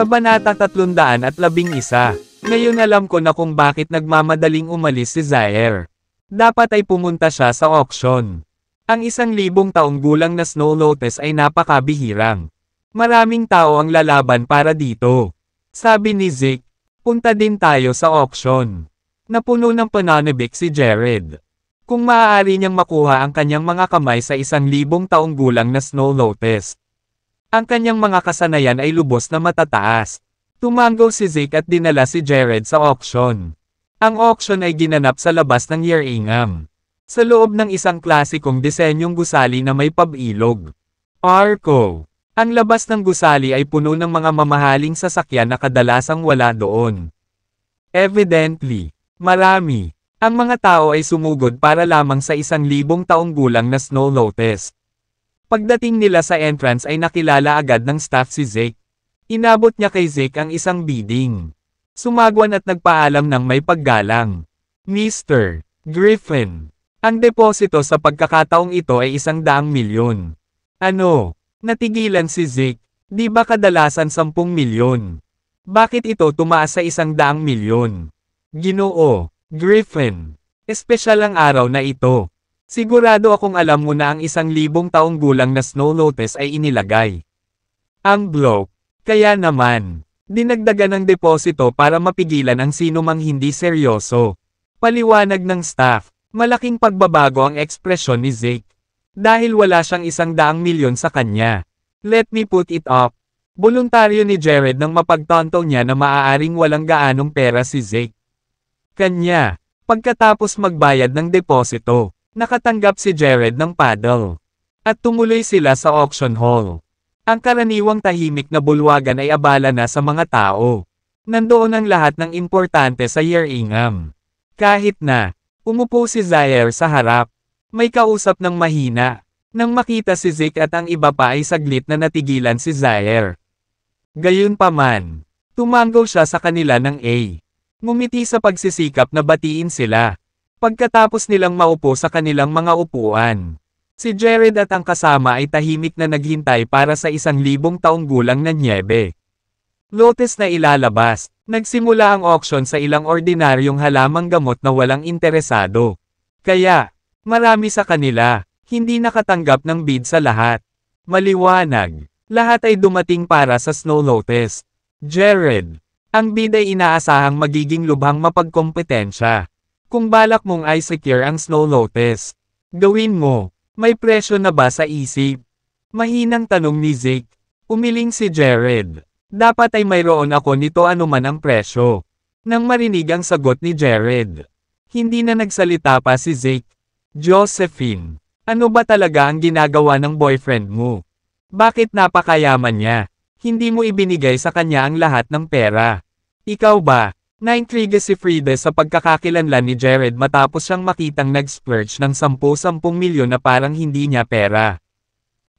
Kabanata 311 Ngayon alam ko na kung bakit nagmamadaling umalis si Zaire. Dapat ay pumunta siya sa auction. Ang isang libong taong gulang na snow lotus ay napakabihirang. Maraming tao ang lalaban para dito. Sabi ni Zeke, punta din tayo sa auction. Napuno ng pananabik si Jared. Kung maaari niyang makuha ang kanyang mga kamay sa isang libong taong gulang na snow lotus. Ang kanyang mga kasanayan ay lubos na matataas. Tumango si Zeke at dinala si Jared sa auction. Ang auction ay ginanap sa labas ng year Yearingham. Sa loob ng isang klasikong disenyong gusali na may pabilog. Arco. Ang labas ng gusali ay puno ng mga mamahaling sasakyan na kadalasang wala doon. Evidently, marami. Ang mga tao ay sumugod para lamang sa isang libong taong gulang na snow lotus. Pagdating nila sa entrance ay nakilala agad ng staff si Zeke. Inabot niya kay Zeke ang isang bidding. Sumagwan at nagpaalam ng may paggalang. Mr. Griffin. Ang deposito sa pagkakataong ito ay isang daang milyon. Ano? Natigilan si Zeke. Di ba kadalasan 10 milyon? Bakit ito tumaas sa isang daang milyon? Ginoo, Griffin. Espesyal ang araw na ito. Sigurado akong alam mo na ang isang libong taong gulang na Snow Lotus ay inilagay. Ang bloke. Kaya naman, dinagdagan ng deposito para mapigilan ang sino mang hindi seryoso. Paliwanag ng staff, malaking pagbabago ang ekspresyon ni Zeke. Dahil wala siyang isang daang milyon sa kanya. Let me put it up. Voluntaryo ni Jared nang mapagtanto niya na maaaring walang gaanong pera si Zeke. Kanya. Pagkatapos magbayad ng deposito, nakatanggap si Jared ng paddle. At tumuloy sila sa auction hall. Ang karaniwang tahimik na bulwagan ay abala na sa mga tao. Nandoon ang lahat ng importante sa year-ingam. Kahit na, umupo si Zaire sa harap. May kausap ng mahina. Nang makita si Zeke at ang iba pa ay saglit na natigilan si Zaire. Gayunpaman, tumango siya sa kanila ng A. Ngumiti sa pagsisikap na batiin sila. Pagkatapos nilang maupo sa kanilang mga upuan. Si Jared at ang kasama ay tahimik na naghintay para sa isang libong taong gulang na nyebe. Lotes na ilalabas, nagsimula ang auction sa ilang ordinaryong halamang gamot na walang interesado. Kaya, marami sa kanila, hindi nakatanggap ng bid sa lahat. Maliwanag, lahat ay dumating para sa Snow Lotus. Jared, ang biday inaasahang magiging lubhang mapagkompetensya. Kung balak mong ay secure ang Snow Lotus, gawin mo. May presyo na ba sa isip? Mahinang tanong ni Zeke. Umiling si Jared. Dapat ay mayroon ako nito anuman ang presyo. Nang marinig ang sagot ni Jared. Hindi na nagsalita pa si Zeke. Josephine, ano ba talaga ang ginagawa ng boyfriend mo? Bakit napakayaman niya? Hindi mo ibinigay sa kanya ang lahat ng pera. Ikaw ba? Naintriga si Frida sa pagkakakilanlan ni Jared matapos siyang makitang nag-splurge ng 10-10 milyon na parang hindi niya pera.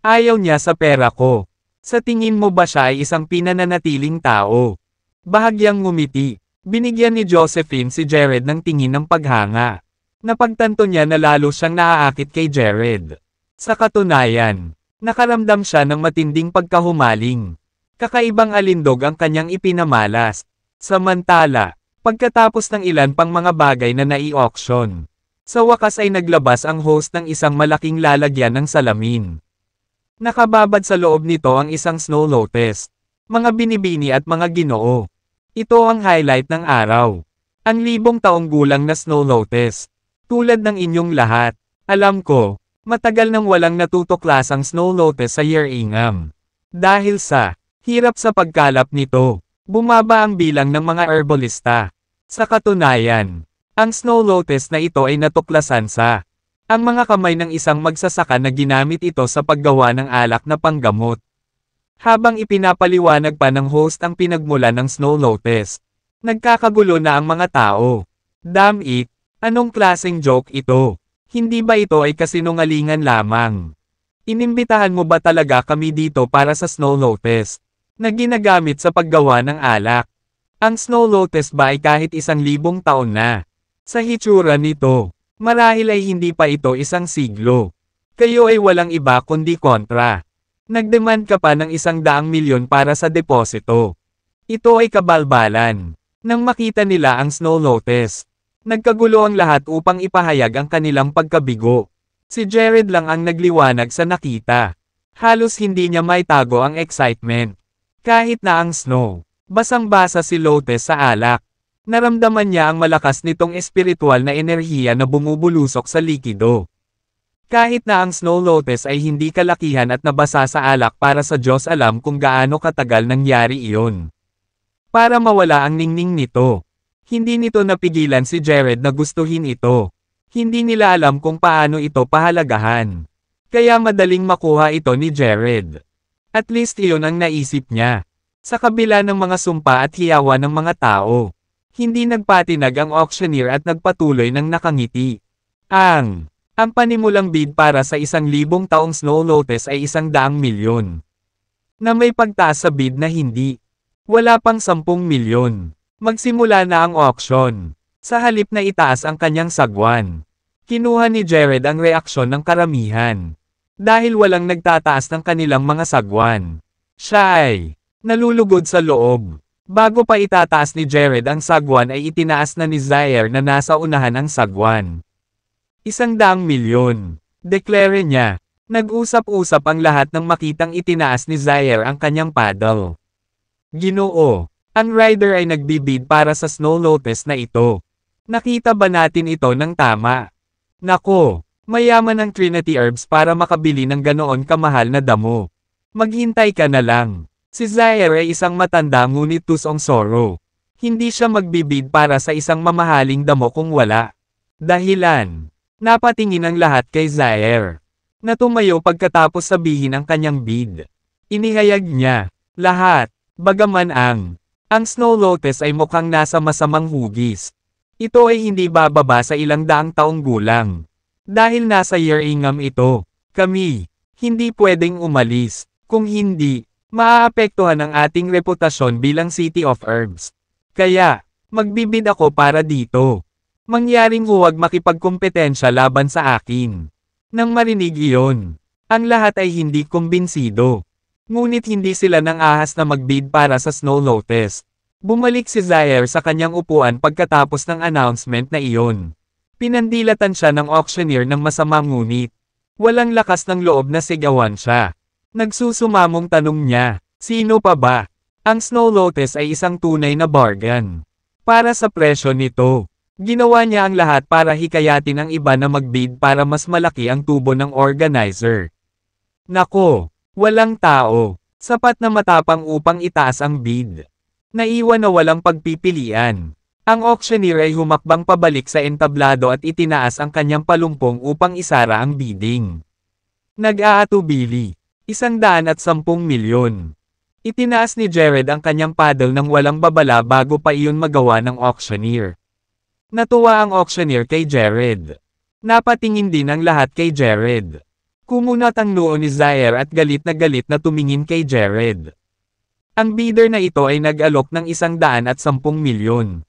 Ayaw niya sa pera ko. Sa tingin mo ba siya ay isang pinananatiling tao? Bahagyang ngumiti. Binigyan ni Josephine si Jared ng tingin ng paghanga. Napagtanto niya na lalo siyang naaakit kay Jared. Sa katunayan, nakaramdam siya ng matinding pagkahumaling. Kakaibang alindog ang kanyang ipinamalas. Samantala, pagkatapos ng ilan pang mga bagay na nai-auction. Sa wakas ay naglabas ang host ng isang malaking lalagyan ng salamin. Nakababad sa loob nito ang isang snow lotus, mga binibini at mga ginoo. Ito ang highlight ng araw. Ang libong taong gulang na snow lotus. Tulad ng inyong lahat, alam ko, matagal nang walang natutuklasang snow lotus sa year ingam. Dahil sa Hirap sa pagkalap nito. Bumaba ang bilang ng mga herbalista. Sa katunayan, ang snow lotus na ito ay natuklasan sa ang mga kamay ng isang magsasaka na ginamit ito sa paggawa ng alak na panggamot. Habang ipinapaliwanag pa ng host ang pinagmula ng snow lotus, nagkakagulo na ang mga tao. Damn it, anong klaseng joke ito? Hindi ba ito ay kasinungalingan lamang? Inimbitahan mo ba talaga kami dito para sa snow lotus? na ginagamit sa paggawa ng alak. Ang snow lotus ba ay kahit isang libong taon na. Sa hitsura nito, marahil ay hindi pa ito isang siglo. Kayo ay walang iba kundi kontra. Nagdemand ka pa ng isang daang milyon para sa deposito. Ito ay kabalbalan. Nang makita nila ang snow lotus, nagkagulo ang lahat upang ipahayag ang kanilang pagkabigo. Si Jared lang ang nagliwanag sa nakita. Halos hindi niya maitago ang excitement. Kahit na ang snow, basang-basa si Lote sa alak. Naramdaman niya ang malakas nitong espiritual na enerhiya na bumubulusok sa likido. Kahit na ang Snow Lotes ay hindi kalakihan at nabasa sa alak para sa Diyos alam kung gaano katagal nangyari iyon. Para mawala ang ningning nito. Hindi nito napigilan si Jared na gustuhin ito. Hindi nila alam kung paano ito pahalagahan. Kaya madaling makuha ito ni Jared. At least iyon ang naisip niya. Sa kabila ng mga sumpa at hiyawa ng mga tao, hindi nagpatinag ang auctioneer at nagpatuloy ng nakangiti. Ang, ang panimulang bid para sa isang libong taong snow lotus ay isang daang milyon. Na may pagtaas sa bid na hindi. Wala pang sampung milyon. Magsimula na ang auction. Sa halip na itaas ang kanyang sagwan. Kinuha ni Jared ang reaksyon ng karamihan dahil walang nagtataas ng kanilang mga sagwan. Siya ay nalulugod sa loob. Bago pa itataas ni Jared ang sagwan ay itinaas na ni Zaire na nasa unahan ang sagwan. Isang daang milyon. Deklare niya. Nag-usap-usap ang lahat ng makitang itinaas ni Zaire ang kanyang paddle. Ginoo. Ang rider ay nagbibid para sa Snow Lotus na ito. Nakita ba natin ito ng tama? Nako! Mayaman ang Trinity Herbs para makabili ng ganoon kamahal na damo. Maghintay ka na lang. Si Zaire ay isang matanda ngunit tusong sorrow. Hindi siya magbibid para sa isang mamahaling damo kung wala. Dahilan. Napatingin ang lahat kay Zaire. Natumayo pagkatapos sabihin ang kanyang bid. Inihayag niya. Lahat. Bagaman ang. Ang Snow Lotus ay mukhang nasa masamang hugis. Ito ay hindi bababa sa ilang daang taong gulang. Dahil nasa year ingam ito, kami, hindi pwedeng umalis. Kung hindi, maaapektuhan ang ating reputasyon bilang City of Herbs. Kaya, magbibid ako para dito. Mangyaring huwag makipagkompetensya laban sa akin. Nang marinig iyon, ang lahat ay hindi kumbinsido. Ngunit hindi sila nang ahas na magbid para sa Snow Lotus. Bumalik si Zaire sa kanyang upuan pagkatapos ng announcement na iyon. Pinandilatan siya ng auctioneer ng masama ngunit. Walang lakas ng loob na sigawan siya. Nagsusumamong tanong niya, sino pa ba? Ang Snow Lotus ay isang tunay na bargain. Para sa presyo nito, ginawa niya ang lahat para hikayatin ang iba na magbid para mas malaki ang tubo ng organizer. Nako, walang tao, sapat na matapang upang itaas ang bid. Naiwan na walang pagpipilian. Ang auctioneer ay humakbang pabalik sa entablado at itinaas ang kanyang palumpong upang isara ang bidding. Nag-aatubili. Isang daan at sampung milyon. Itinaas ni Jared ang kanyang paddle ng walang babala bago pa iyon magawa ng auctioneer. Natuwa ang auctioneer kay Jared. Napatingin din ang lahat kay Jared. Kumunat ang noo ni Zaire at galit na galit na tumingin kay Jared. Ang bidder na ito ay nag-alok ng isang daan at sampung milyon.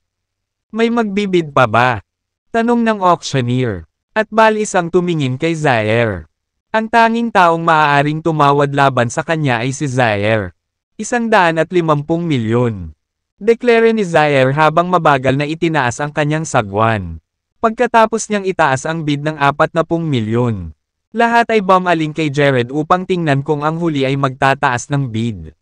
May magbibid pa ba? Tanong ng auctioneer. At balis ang tumingin kay Zaire. Ang tanging taong maaaring tumawad laban sa kanya ay si Zaire. Isang daan at limampung milyon. Deklare ni Zaire habang mabagal na itinaas ang kanyang sagwan. Pagkatapos niyang itaas ang bid ng 40 milyon. Lahat ay bumaling kay Jared upang tingnan kung ang huli ay magtataas ng bid.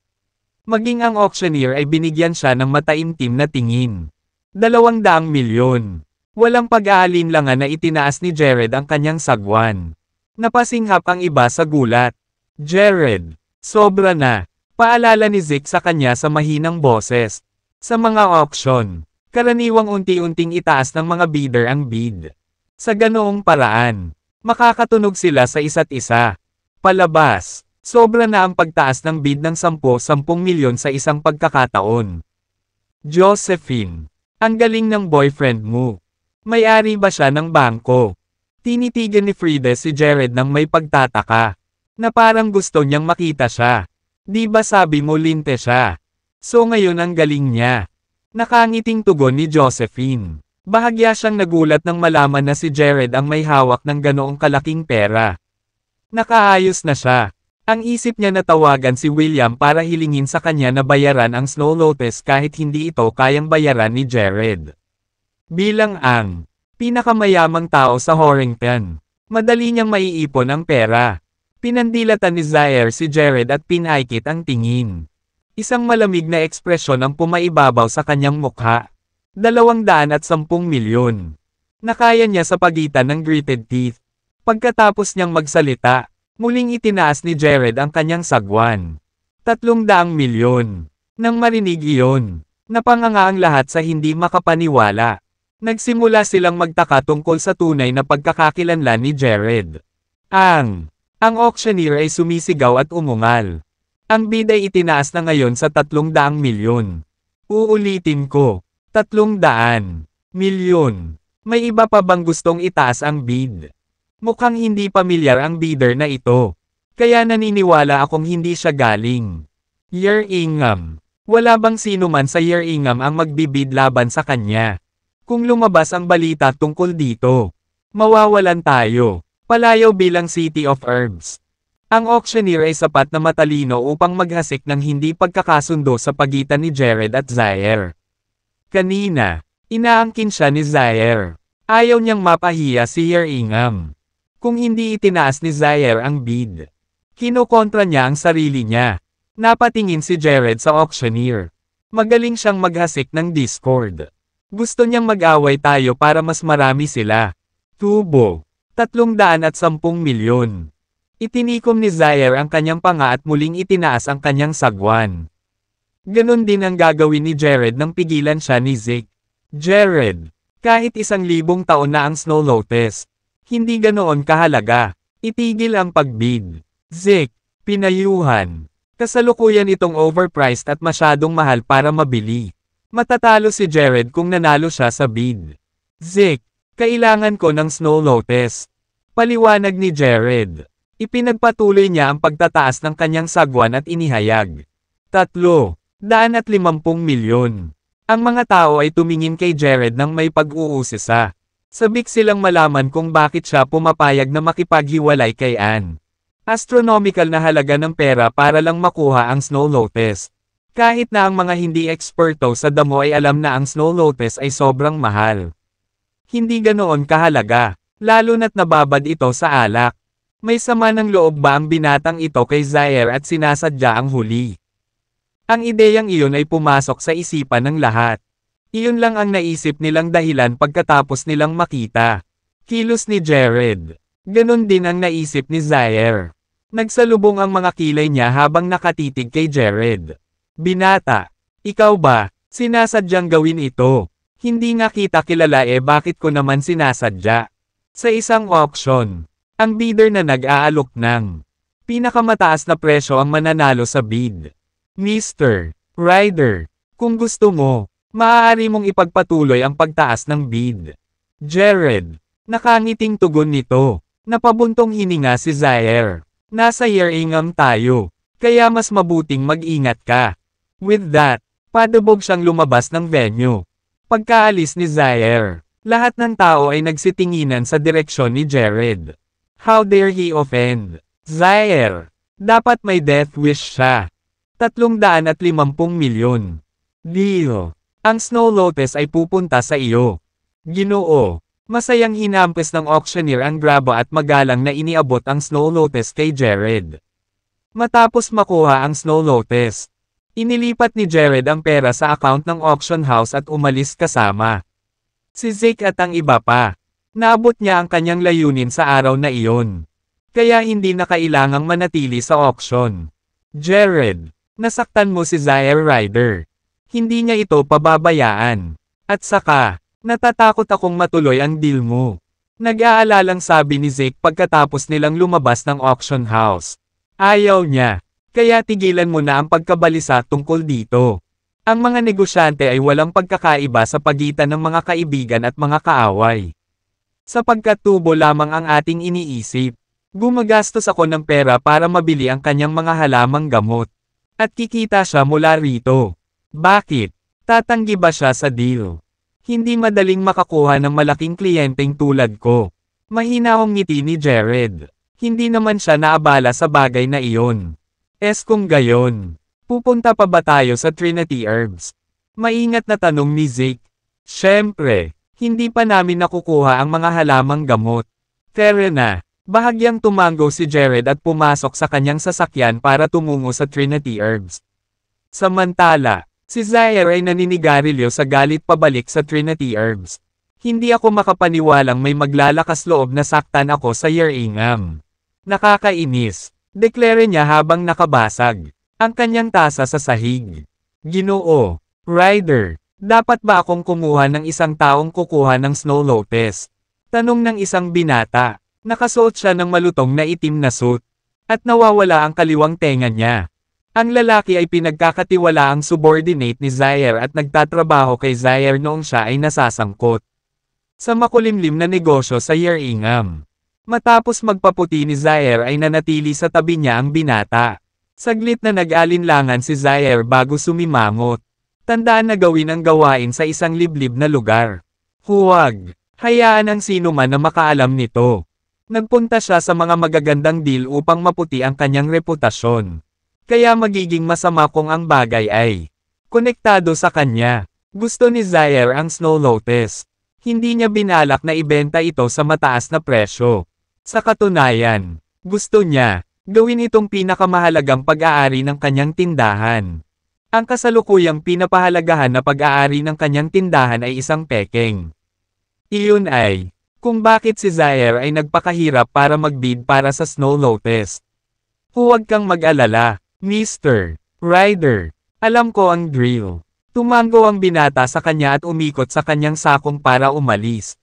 Maging ang auctioneer ay binigyan siya ng mataimtim na tingin. 200 milyon. Walang pag-aalinlangan na itinaas ni Jared ang kanyang sagwan. Napasinghap ang iba sa gulat. Jared, sobra na. Paalala ni Zeke sa kanya sa mahinang boses. Sa mga auction, karaniwang unti-unting itaas ng mga bidder ang bid. Sa ganoong paraan, makakatunog sila sa isa't isa. Palabas, sobra na ang pagtaas ng bid ng 10-10 milyon sa isang pagkakataon. Josephine, ang galing ng boyfriend mo. May-ari ba siya ng bangko? Tinitigan ni Frida si Jared nang may pagtataka. Na parang gusto niyang makita siya. Di ba sabi mo linte siya? So ngayon ang galing niya. Nakangiting tugon ni Josephine. Bahagya siyang nagulat nang malaman na si Jared ang may hawak ng ganoong kalaking pera. Nakaayos na siya. Ang isip niya na tawagan si William para hilingin sa kanya na bayaran ang Snow Lotus kahit hindi ito kayang bayaran ni Jared. Bilang ang pinakamayamang tao sa Horrington, madali niyang maiipon ang pera. Pinandilatan ni Zaire si Jared at pinaikit ang tingin. Isang malamig na ekspresyon ang pumaibabaw sa kanyang mukha. Dalawang daan at sampung milyon. Nakaya niya sa pagitan ng gritted teeth. Pagkatapos niyang magsalita, Muling itinaas ni Jared ang kanyang sagwan. Tatlong daang milyon. Nang marinig iyon, napanganga ang lahat sa hindi makapaniwala. Nagsimula silang magtaka tungkol sa tunay na pagkakakilanlan ni Jared. Ang, ang auctioneer ay sumisigaw at umungal. Ang bid ay itinaas na ngayon sa 300 milyon. Uulitin ko, 300 milyon. May iba pa bang gustong itaas ang bid? Mukhang hindi pamilyar ang bidder na ito. Kaya naniniwala akong hindi siya galing. Year Ingham. Wala bang sino man sa Year Ingham ang magbibid laban sa kanya? Kung lumabas ang balita tungkol dito, mawawalan tayo. Palayo bilang City of Herbs. Ang auctioneer ay sapat na matalino upang maghasik ng hindi pagkakasundo sa pagitan ni Jared at Zaire. Kanina, inaangkin siya ni Zaire. Ayaw niyang mapahiya si Year Ingham. Kung hindi itinaas ni Zaire ang bid. Kinokontra niya ang sarili niya. Napatingin si Jared sa auctioneer. Magaling siyang maghasik ng discord. Gusto niyang mag-away tayo para mas marami sila. Tubo. 310 milyon. Itinikom ni Zaire ang kanyang panga at muling itinaas ang kanyang sagwan. Ganon din ang gagawin ni Jared nang pigilan siya ni Zeke. Jared, kahit isang libong taon na ang snow lotus, hindi ganoon kahalaga. Itigil ang pagbid. Zik. Pinayuhan. Kasalukuyan itong overpriced at masyadong mahal para mabili. Matatalo si Jared kung nanalo siya sa bid. Zik. Kailangan ko ng snow lotus. Paliwanag ni Jared. Ipinagpatuloy niya ang pagtataas ng kanyang sagwan at inihayag. Tatlo. Daan at limampung milyon. Ang mga tao ay tumingin kay Jared nang may pag-uusisa. Sabik silang malaman kung bakit siya pumapayag na makipaghiwalay kay Anne. Astronomical na halaga ng pera para lang makuha ang Snow Lotus. Kahit na ang mga hindi eksperto sa damo ay alam na ang Snow Lotus ay sobrang mahal. Hindi ganoon kahalaga, lalo na't nababad ito sa alak. May sama ng loob ba ang binatang ito kay Zaire at sinasadya ang huli? Ang ideyang iyon ay pumasok sa isipan ng lahat. Iyon lang ang naisip nilang dahilan pagkatapos nilang makita. Kilos ni Jared. Ganon din ang naisip ni Zaire. Nagsalubong ang mga kilay niya habang nakatitig kay Jared. Binata, ikaw ba, sinasadyang gawin ito? Hindi nga kita kilala eh bakit ko naman sinasadya? Sa isang auction, ang bidder na nag-aalok ng pinakamataas na presyo ang mananalo sa bid. Mr. Rider, kung gusto mo, Maaari mong ipagpatuloy ang pagtaas ng bid. Jared. Nakangiting tugon nito. Napabuntong hininga si Zaire. Nasa year-ingham tayo. Kaya mas mabuting mag-ingat ka. With that, padubog siyang lumabas ng venue. Pagkaalis ni Zaire, lahat ng tao ay nagsitinginan sa direksyon ni Jared. How dare he offend? Zaire, dapat may death wish siya. 350 milyon. Deal. Ang Snow Lotus ay pupunta sa iyo. Ginoo, masayang hinampas ng auctioneer ang grabo at magalang na iniabot ang Snow Lotus kay Jared. Matapos makuha ang Snow Lotus, inilipat ni Jared ang pera sa account ng auction house at umalis kasama. Si Zeke at ang iba pa. Naabot niya ang kanyang layunin sa araw na iyon. Kaya hindi na kailangang manatili sa auction. Jared, nasaktan mo si Zaire Ryder. Hindi niya ito pababayaan. At saka, natatakot akong matuloy ang deal mo. Nag-aalalang sabi ni Zeke pagkatapos nilang lumabas ng auction house. Ayaw niya. Kaya tigilan mo na ang pagkabalisa tungkol dito. Ang mga negosyante ay walang pagkakaiba sa pagitan ng mga kaibigan at mga kaaway. Sapagkat tubo lamang ang ating iniisip. Gumagastos ako ng pera para mabili ang kanyang mga halamang gamot. At kikita siya mula rito. Bakit? Tatanggi ba siya sa deal? Hindi madaling makakuha ng malaking kliyenteng tulad ko. Mahina ang ngiti ni Jared. Hindi naman siya naabala sa bagay na iyon. Es kung gayon, pupunta pa ba tayo sa Trinity Herbs? Maingat na tanong ni Zeke. Siyempre, hindi pa namin nakukuha ang mga halamang gamot. Tere na, bahagyang tumango si Jared at pumasok sa kanyang sasakyan para tumungo sa Trinity Herbs. Samantala, Si Zaire ay naninigarilyo sa galit pabalik sa Trinity Herbs. Hindi ako makapaniwalang may maglalakas loob na saktan ako sa Yeringam. Nakakainis. Deklare niya habang nakabasag. Ang kanyang tasa sa sahig. Ginoo. Rider. Dapat ba akong kumuha ng isang taong kukuha ng snow lotus? Tanong ng isang binata. Nakasuot siya ng malutong na itim na suit. At nawawala ang kaliwang tenga niya. Ang lalaki ay pinagkakatiwala ang subordinate ni Zaire at nagtatrabaho kay Zaire noong siya ay nasasangkot. Sa makulimlim na negosyo sa Yeringam. Matapos magpaputi ni Zaire ay nanatili sa tabi niya ang binata. Saglit na nag-alinlangan si Zaire bago sumimangot. Tandaan na gawin ang gawain sa isang liblib na lugar. Huwag! Hayaan ang sino man na makaalam nito. Nagpunta siya sa mga magagandang deal upang maputi ang kanyang reputasyon. Kaya magiging masama kung ang bagay ay konektado sa kanya. Gusto ni Zaire ang Snow Lotus. Hindi niya binalak na ibenta ito sa mataas na presyo. Sa katunayan, gusto niya gawin itong pinakamahalagang pag-aari ng kanyang tindahan. Ang kasalukuyang pinapahalagahan na pag-aari ng kanyang tindahan ay isang peking. Iyon ay, kung bakit si Zaire ay nagpakahirap para magbid para sa Snow Lotus. Huwag kang mag-alala, Mr. Ryder, alam ko ang drill. Tumango ang binata sa kanya at umikot sa kanyang sakong para umalis.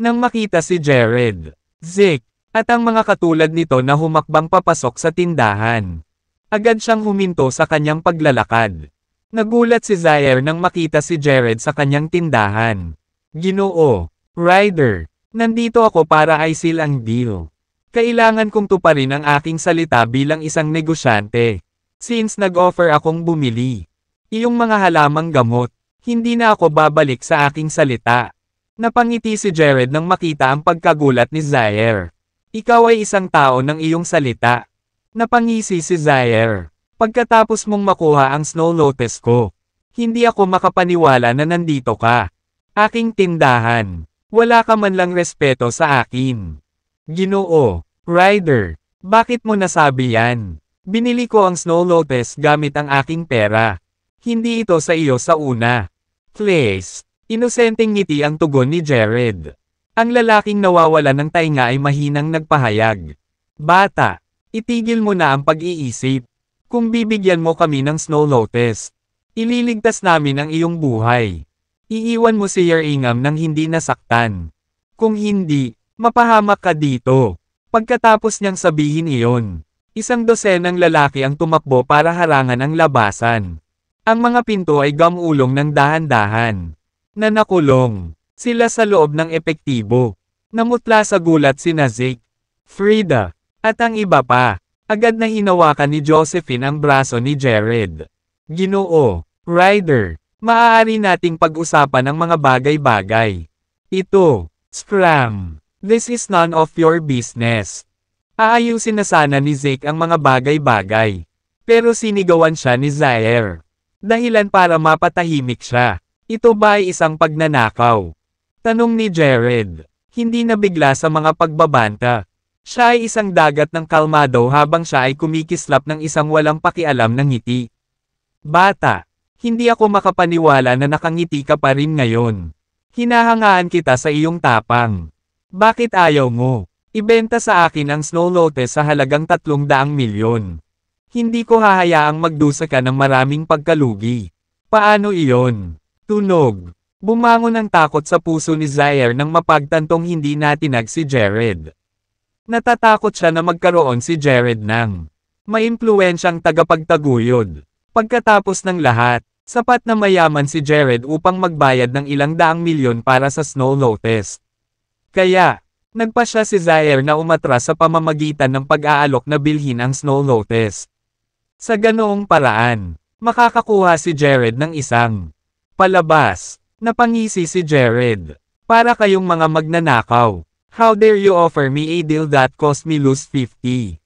Nang makita si Jared, Zeke, at ang mga katulad nito na humakbang papasok sa tindahan. Agad siyang huminto sa kanyang paglalakad. Nagulat si Zaire nang makita si Jared sa kanyang tindahan. Ginoo, Ryder, nandito ako para I seal ang deal. Kailangan kong tuparin ang aking salita bilang isang negosyante. Since nag-offer akong bumili. Iyong mga halamang gamot. Hindi na ako babalik sa aking salita. Napangiti si Jared nang makita ang pagkagulat ni Zaire. Ikaw ay isang tao ng iyong salita. Napangisi si Zaire. Pagkatapos mong makuha ang snow lotus ko. Hindi ako makapaniwala na nandito ka. Aking tindahan. Wala ka man lang respeto sa akin. Ginoo, Rider, bakit mo nasabi yan? Binili ko ang Snow Lotus gamit ang aking pera. Hindi ito sa iyo sa una. Please, inosenteng ngiti ang tugon ni Jared. Ang lalaking nawawala ng tainga ay mahinang nagpahayag. Bata, itigil mo na ang pag-iisip. Kung bibigyan mo kami ng Snow Lotus, ililigtas namin ang iyong buhay. Iiwan mo si Yeringam nang hindi nasaktan. Kung hindi, Mapahamak ka dito. Pagkatapos niyang sabihin iyon, isang dosenang lalaki ang tumakbo para harangan ang labasan. Ang mga pinto ay gamulong ng dahan-dahan. Na nakulong. Sila sa loob ng epektibo. Namutla sa gulat si Nazik, Frida, at ang iba pa. Agad na hinawakan ni Josephine ang braso ni Jared. Ginoo, Ryder, maaari nating pag-usapan ang mga bagay-bagay. Ito, Scram. This is none of your business. Aayusin na sana ni Zeke ang mga bagay-bagay. Pero sinigawan siya ni Zaire. Dahilan para mapatahimik siya. Ito ba ay isang pagnanakaw? Tanong ni Jared. Hindi nabigla sa mga pagbabanta. Siya ay isang dagat ng kalmado habang siya ay kumikislap ng isang walang pakialam ng ngiti. Bata, hindi ako makapaniwala na nakangiti ka pa rin ngayon. Hinahangaan kita sa iyong tapang. Bakit ayaw mo? Ibenta sa akin ang Snow Lotus sa halagang 300 milyon. Hindi ko hahayaang magdusa ka ng maraming pagkalugi. Paano iyon? Tunog. Bumangon ang takot sa puso ni Zaire nang mapagtantong hindi natinag si Jared. Natatakot siya na magkaroon si Jared ng maimpluensyang tagapagtaguyod. Pagkatapos ng lahat, sapat na mayaman si Jared upang magbayad ng ilang daang milyon para sa Snow Lotus. Kaya, nagpasya si Zaire na umatras sa pamamagitan ng pag-aalok na bilhin ang Snow Lotus. Sa ganoong paraan, makakakuha si Jared ng isang palabas na pangisi si Jared. Para kayong mga magnanakaw. How dare you offer me a deal that cost me lose 50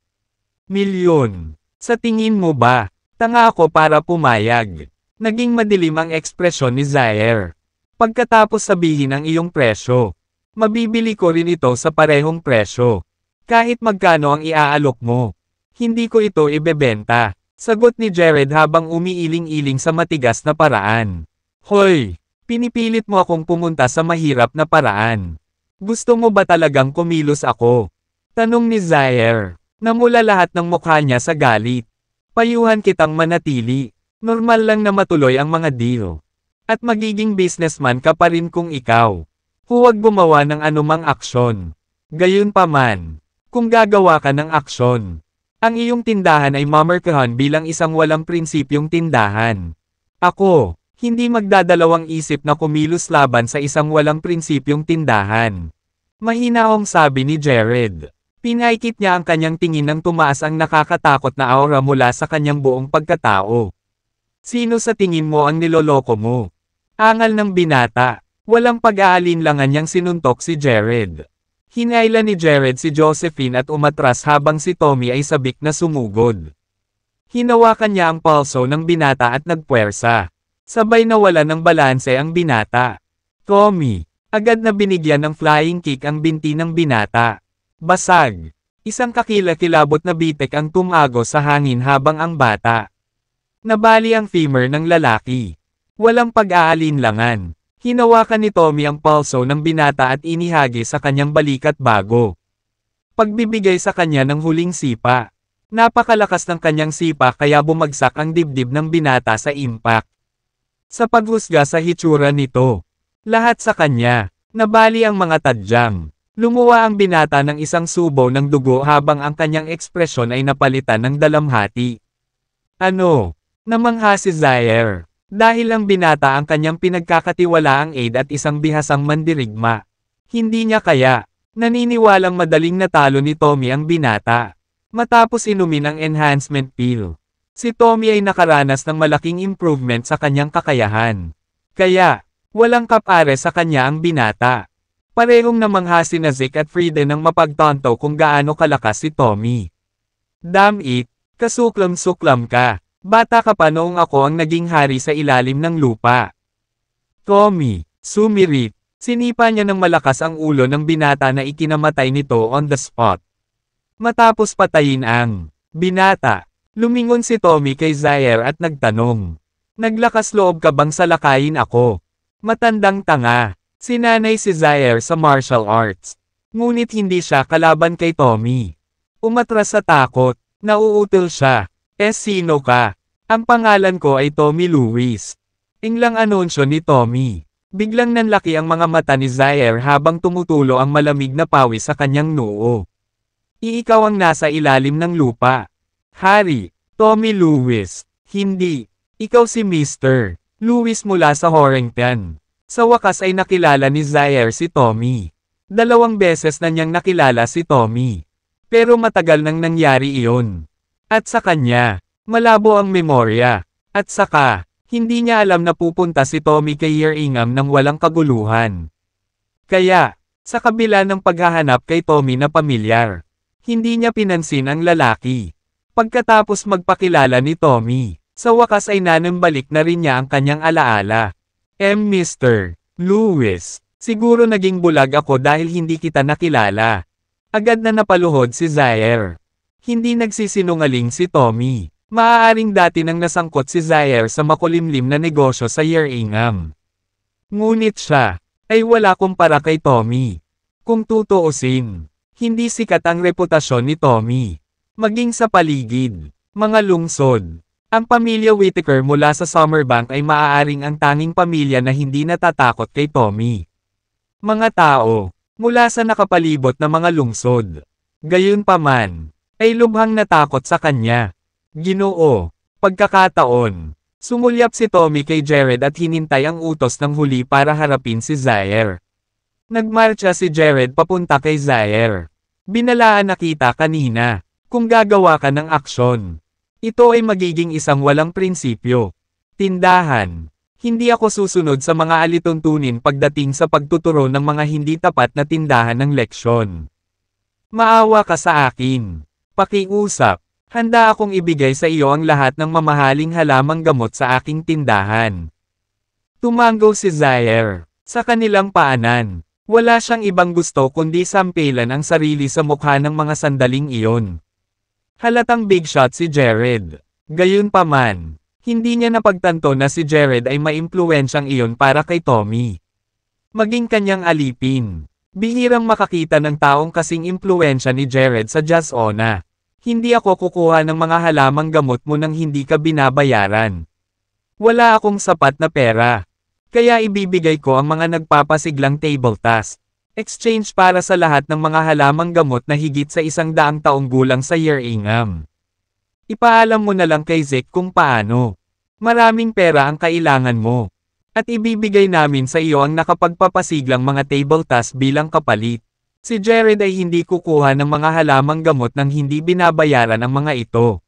million. Sa tingin mo ba, tanga ako para pumayag? Naging madilim ang ekspresyon ni Zaire. Pagkatapos sabihin ang iyong presyo, Mabibili ko rin ito sa parehong presyo. Kahit magkano ang iaalok mo. Hindi ko ito ibebenta. Sagot ni Jared habang umiiling-iling sa matigas na paraan. Hoy! Pinipilit mo akong pumunta sa mahirap na paraan. Gusto mo ba talagang kumilos ako? Tanong ni Zaire. Namula lahat ng mukha niya sa galit. Payuhan kitang manatili. Normal lang na matuloy ang mga deal. At magiging businessman ka pa rin kung ikaw. Huwag gumawa ng anumang aksyon. Gayunpaman, kung gagawa ka ng aksyon, ang iyong tindahan ay mamarkahan bilang isang walang prinsipyong tindahan. Ako, hindi magdadalawang isip na kumilos laban sa isang walang prinsipyong tindahan. Mahinaong sabi ni Jared. Pinaikit niya ang kanyang tingin nang tumaas ang nakakatakot na aura mula sa kanyang buong pagkatao. Sino sa tingin mo ang niloloko mo? Angal ng binata. Walang pag-aalinlangan niyang sinuntok si Jared. Hinayla ni Jared si Josephine at umatras habang si Tommy ay sabik na sumugod. Hinawakan niya ang pulso ng binata at nagpuwersa. Sabay na wala ng balanse ang binata. Tommy, agad na binigyan ng flying kick ang binti ng binata. Basag, isang kakilakilabot na bitek ang tumago sa hangin habang ang bata. Nabali ang femur ng lalaki. Walang pag-aalinlangan. Hinawakan ni Tommy ang palso ng binata at inihagi sa kanyang balikat bago. Pagbibigay sa kanya ng huling sipa. Napakalakas ng kanyang sipa kaya bumagsak ang dibdib ng binata sa impact. Sa paghusga sa hitsura nito, lahat sa kanya, nabali ang mga tadyang. Lumuwa ang binata ng isang subo ng dugo habang ang kanyang ekspresyon ay napalitan ng dalamhati. Ano? Namangha si Zaire. Dahil ang binata ang kanyang pinagkakatiwalaang aid at isang bihasang mandirigma. Hindi niya kaya. Naniniwalang madaling natalo ni Tommy ang binata. Matapos inumin ang enhancement pill. Si Tommy ay nakaranas ng malaking improvement sa kanyang kakayahan. Kaya, walang kapare sa kanya ang binata. Parehong namangha si Nazik at Frieden ng mapagtanto kung gaano kalakas si Tommy. Damn it, kasuklam-suklam ka. Bata ka pa noong ako ang naging hari sa ilalim ng lupa. Tommy, sumirit, sinipa niya ng malakas ang ulo ng binata na ikinamatay nito on the spot. Matapos patayin ang binata, lumingon si Tommy kay Zaire at nagtanong. Naglakas loob ka bang salakayin ako? Matandang tanga, sinanay si Zaire sa martial arts. Ngunit hindi siya kalaban kay Tommy. Umatras sa takot, nauutil siya, eh sino ka? Ang pangalan ko ay Tommy Lewis. Inglang anunsyo ni Tommy. Biglang nanlaki ang mga mata ni Zaire habang tumutulo ang malamig na pawis sa kanyang noo. Iikaw ang nasa ilalim ng lupa. Harry, Tommy Lewis. Hindi. Ikaw si Mr. Lewis mula sa Horrington. Sa wakas ay nakilala ni Zaire si Tommy. Dalawang beses na niyang nakilala si Tommy. Pero matagal nang nangyari iyon. At sa kanya, malabo ang memorya. At saka, hindi niya alam na pupunta si Tommy kay Year Ingham ng walang kaguluhan. Kaya, sa kabila ng paghahanap kay Tommy na pamilyar, hindi niya pinansin ang lalaki. Pagkatapos magpakilala ni Tommy, sa wakas ay nanumbalik na rin niya ang kanyang alaala. M. Mr. Lewis, siguro naging bulag ako dahil hindi kita nakilala. Agad na napaluhod si Zaire. Hindi nagsisinungaling si Tommy. Maaaring dati nang nasangkot si Zaire sa makulimlim na negosyo sa Yeringam. Ngunit siya, ay wala kumpara kay Tommy. Kung tutuusin, hindi sikat ang reputasyon ni Tommy. Maging sa paligid, mga lungsod. Ang pamilya Whitaker mula sa Summerbank ay maaaring ang tanging pamilya na hindi natatakot kay Tommy. Mga tao, mula sa nakapalibot na mga lungsod. Gayunpaman, ay lubhang natakot sa kanya. Ginoo, pagkakataon. Sumulyap si Tommy kay Jared at hinintay ang utos ng huli para harapin si Zaire. Nagmarcha si Jared papunta kay Zaire. Binalaan na kita kanina, kung gagawa ka ng aksyon. Ito ay magiging isang walang prinsipyo. Tindahan. Hindi ako susunod sa mga alituntunin pagdating sa pagtuturo ng mga hindi tapat na tindahan ng leksyon. Maawa ka sa akin. Pakiusap. Handa akong ibigay sa iyo ang lahat ng mamahaling halamang gamot sa aking tindahan. Tumango si Zaire. Sa kanilang paanan, wala siyang ibang gusto kundi sampilan ang sarili sa mukha ng mga sandaling iyon. Halatang big shot si Jared. Gayunpaman, hindi niya napagtanto na si Jared ay maimpluwensyang iyon para kay Tommy. Maging kanyang alipin, Bihirang makakita ng taong kasing impluensya ni Jared sa Ona. Ah. Hindi ako kukuha ng mga halamang gamot mo nang hindi ka binabayaran. Wala akong sapat na pera. Kaya ibibigay ko ang mga nagpapasiglang table task. Exchange para sa lahat ng mga halamang gamot na higit sa isang daang taong gulang sa year ingam. Ipaalam mo na lang kay Zeke kung paano. Maraming pera ang kailangan mo. At ibibigay namin sa iyo ang nakapagpapasiglang mga table task bilang kapalit. Si Jared ay hindi kukuha ng mga halamang gamot nang hindi binabayaran ang mga ito.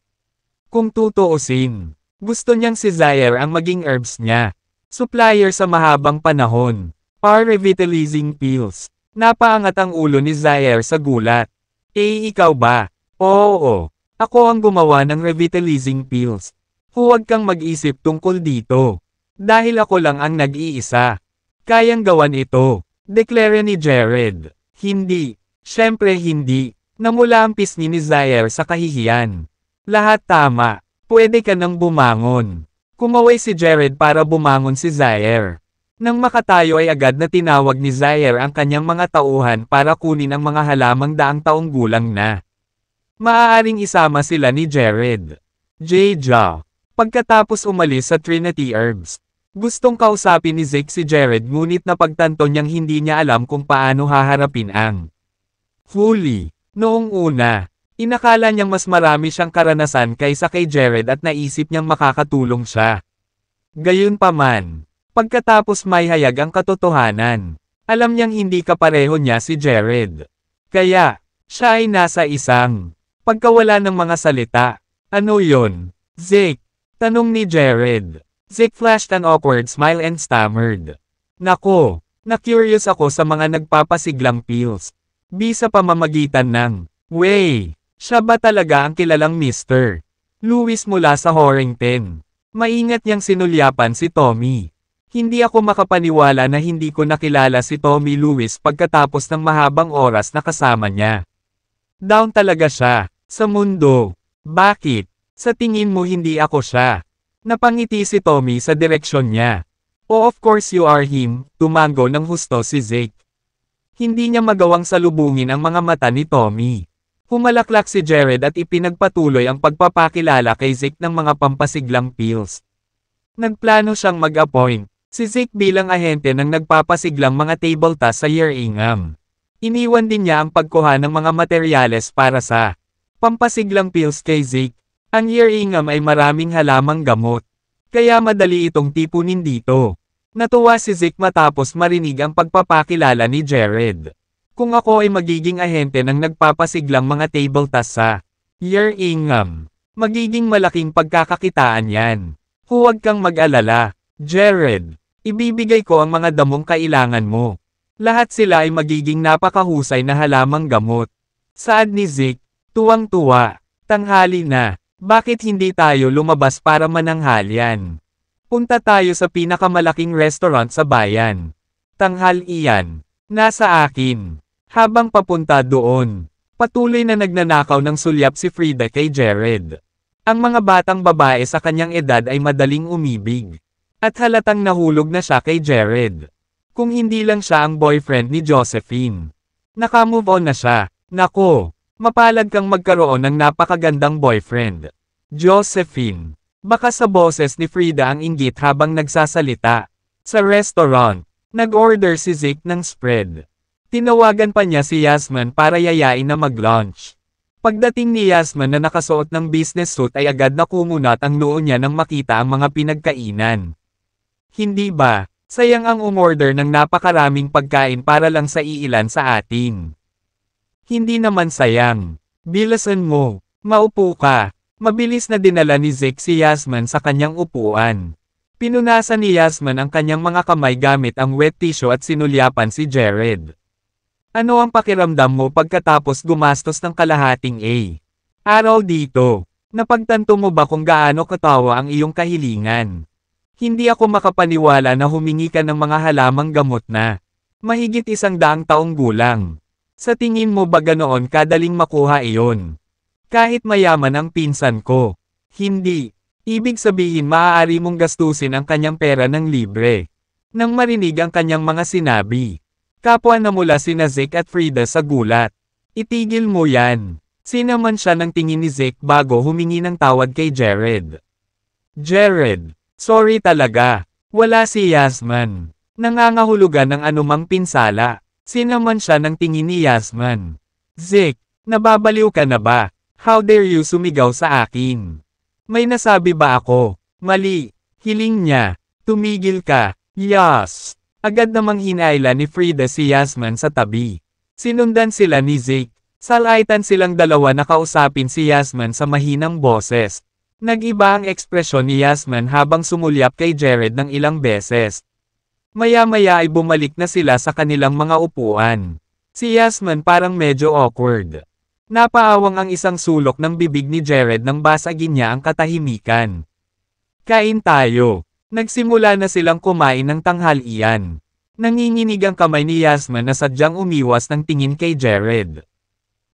Kung tutuusin, gusto niyang si Zaire ang maging herbs niya. Supplier sa mahabang panahon. Par revitalizing pills. Napaangat ang ulo ni Zaire sa gulat. Eh ikaw ba? Oo, ako ang gumawa ng revitalizing pills. Huwag kang mag-isip tungkol dito. Dahil ako lang ang nag-iisa. Kayang gawan ito. Deklare ni Jared. Hindi. Siyempre hindi. Namula ang pisngi ni Zaire sa kahihiyan. Lahat tama. Pwede ka nang bumangon. Kumaway si Jared para bumangon si Zaire. Nang makatayo ay agad na tinawag ni Zaire ang kanyang mga tauhan para kunin ang mga halamang daang taong gulang na. Maaaring isama sila ni Jared. Jaja. Pagkatapos umalis sa Trinity Herbs, Gustong kausapin ni Zeke si Jared ngunit napagtanto niyang hindi niya alam kung paano haharapin ang Huli. Noong una, inakala niyang mas marami siyang karanasan kaysa kay Jared at naisip niyang makakatulong siya. Gayunpaman, pagkatapos may hayag ang katotohanan, alam niyang hindi kapareho niya si Jared. Kaya, siya ay nasa isang pagkawala ng mga salita. Ano yon? Zeke, tanong ni Jared. Zeke flashed an awkward smile and stammered. Nako, na-curious ako sa mga nagpapasiglang pills. Di sa pamamagitan ng, Way, siya ba talaga ang kilalang Mr. Louis mula sa Horrington? Maingat niyang sinulyapan si Tommy. Hindi ako makapaniwala na hindi ko nakilala si Tommy Lewis pagkatapos ng mahabang oras na kasama niya. Down talaga siya, sa mundo. Bakit? Sa tingin mo hindi ako siya. Napangiti si Tommy sa direksyon niya. Oh of course you are him, tumango ng husto si Zeke. Hindi niya magawang salubungin ang mga mata ni Tommy. Humalaklak si Jared at ipinagpatuloy ang pagpapakilala kay Zeke ng mga pampasiglang pills. Nagplano siyang mag-appoint, si Zeke bilang ahente ng nagpapasiglang mga table tasks sa Yearingham. Iniwan din niya ang pagkuha ng mga materyales para sa pampasiglang pills kay Zeke, ang yearingam ay maraming halamang gamot. Kaya madali itong tipunin dito. Natuwa si Zeke matapos marinig ang pagpapakilala ni Jared. Kung ako ay magiging ahente ng nagpapasiglang mga table tas sa yearingam, magiging malaking pagkakakitaan yan. Huwag kang mag-alala, Jared. Ibibigay ko ang mga damong kailangan mo. Lahat sila ay magiging napakahusay na halamang gamot. Saad ni Zeke, tuwang-tuwa, tanghali na, bakit hindi tayo lumabas para mananghalian? Punta tayo sa pinakamalaking restaurant sa bayan. Tanghal iyan. Nasa akin. Habang papunta doon, patuloy na nagnanakaw ng sulyap si Frida kay Jared. Ang mga batang babae sa kanyang edad ay madaling umibig. At halatang nahulog na siya kay Jared. Kung hindi lang siya ang boyfriend ni Josephine. Nakamove on na siya. Nako, Mapalad kang magkaroon ng napakagandang boyfriend. Josephine. Baka sa boses ni Frida ang inggit habang nagsasalita. Sa restaurant, nag-order si Zeke ng spread. Tinawagan pa niya si Yasman para yayain na mag-lunch. Pagdating ni Yasman na nakasuot ng business suit ay agad na kumunat ang noo niya nang makita ang mga pinagkainan. Hindi ba, sayang ang umorder ng napakaraming pagkain para lang sa iilan sa atin. Hindi naman sayang. Bilasan mo. Maupo ka. Mabilis na dinala ni Zeke si Yasman sa kanyang upuan. Pinunasan ni Yasman ang kanyang mga kamay gamit ang wet tissue at sinulyapan si Jared. Ano ang pakiramdam mo pagkatapos gumastos ng kalahating A? Araw dito. Napagtanto mo ba kung gaano katawa ang iyong kahilingan? Hindi ako makapaniwala na humingi ka ng mga halamang gamot na. Mahigit isang daang taong gulang. Sa tingin mo ba ganoon kadaling makuha iyon? Kahit mayaman ang pinsan ko. Hindi. Ibig sabihin maaari mong gastusin ang kanyang pera ng libre. Nang marinig ang kanyang mga sinabi. Kapwa na mula sina Zeke at Frida sa gulat. Itigil mo yan. Sinaman siya ng tingin ni Zeke bago humingi ng tawad kay Jared. Jared, sorry talaga. Wala si Yasman. Nangangahulugan ng anumang pinsala. Sinaman siya ng tingin ni Yasman. Zeke, nababaliw ka na ba? How dare you sumigaw sa akin? May nasabi ba ako? Mali. Hiling niya. Tumigil ka. Yas. Agad namang hinaila ni Frida si Yasman sa tabi. Sinundan sila ni Zeke. Salaitan silang dalawa na kausapin si Yasman sa mahinang boses. Nag-iba ang ekspresyon ni Yasman habang sumulyap kay Jared ng ilang beses. Maya-maya ay bumalik na sila sa kanilang mga upuan. Si Yasman parang medyo awkward. Napaawang ang isang sulok ng bibig ni Jared nang basagin niya ang katahimikan. Kain tayo. Nagsimula na silang kumain ng tanghalian. Nanginginig ang kamay ni Yasman na sadyang umiwas ng tingin kay Jared.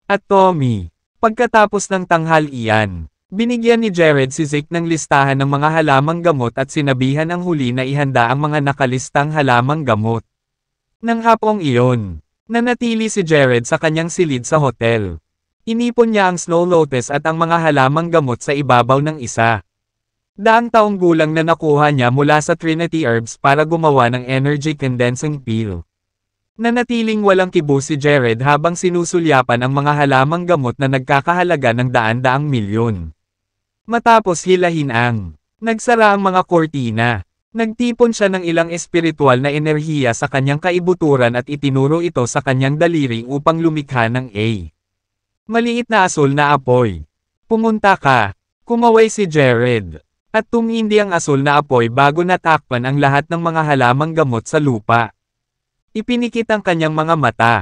At Tommy, pagkatapos ng tanghalian, Binigyan ni Jared si Zeke ng listahan ng mga halamang gamot at sinabihan ang huli na ihanda ang mga nakalistang halamang gamot. Nang hapong iyon, nanatili si Jared sa kanyang silid sa hotel. Inipon niya ang snow lotus at ang mga halamang gamot sa ibabaw ng isa. Daang taong gulang na nakuha niya mula sa Trinity Herbs para gumawa ng energy condensing pill. Nanatiling walang kibo si Jared habang sinusulyapan ang mga halamang gamot na nagkakahalaga ng daan-daang milyon. Matapos hilahin ang nagsara ang mga kortina. Nagtipon siya ng ilang espiritual na enerhiya sa kanyang kaibuturan at itinuro ito sa kanyang daliri upang lumikha ng A. Maliit na asul na apoy. Pumunta ka. Kumaway si Jared. At tumindi ang asul na apoy bago natakpan ang lahat ng mga halamang gamot sa lupa. Ipinikit ang kanyang mga mata.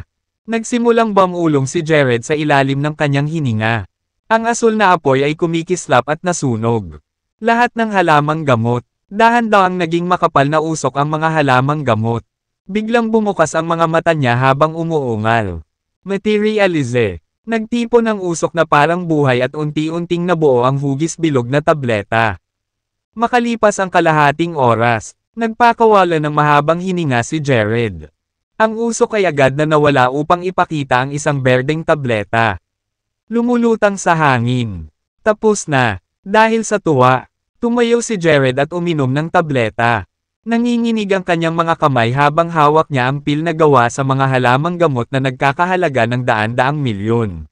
Nagsimulang bamulong si Jared sa ilalim ng kanyang hininga. Ang asul na apoy ay kumikislap at nasunog. Lahat ng halamang gamot. Dahan-daang naging makapal na usok ang mga halamang gamot. Biglang bumukas ang mga mata niya habang umuungal. Materialize. Nagtipon ng usok na parang buhay at unti-unting nabuo ang hugis bilog na tableta. Makalipas ang kalahating oras, nagpakawala ng mahabang hininga si Jared. Ang usok ay agad na nawala upang ipakita ang isang berdeng tableta. Lumulutang sa hangin. Tapos na. Dahil sa tuwa, tumayo si Jared at uminom ng tableta. Nanginginig ang kanyang mga kamay habang hawak niya ang pil na gawa sa mga halamang gamot na nagkakahalaga ng daan-daang milyon.